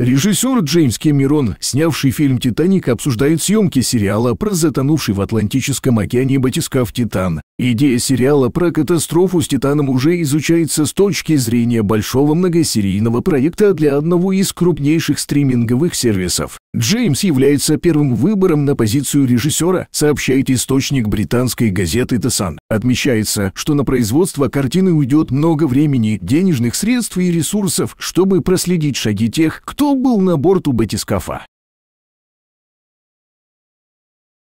Режиссер Джеймс Кэмерон, снявший фильм «Титаник», обсуждает съемки сериала про затонувший в Атлантическом океане батискаф «Титан», Идея сериала про катастрофу с Титаном уже изучается с точки зрения большого многосерийного проекта для одного из крупнейших стриминговых сервисов. Джеймс является первым выбором на позицию режиссера, сообщает источник британской газеты The Sun. Отмечается, что на производство картины уйдет много времени, денежных средств и ресурсов, чтобы проследить шаги тех, кто был на борту батискафа.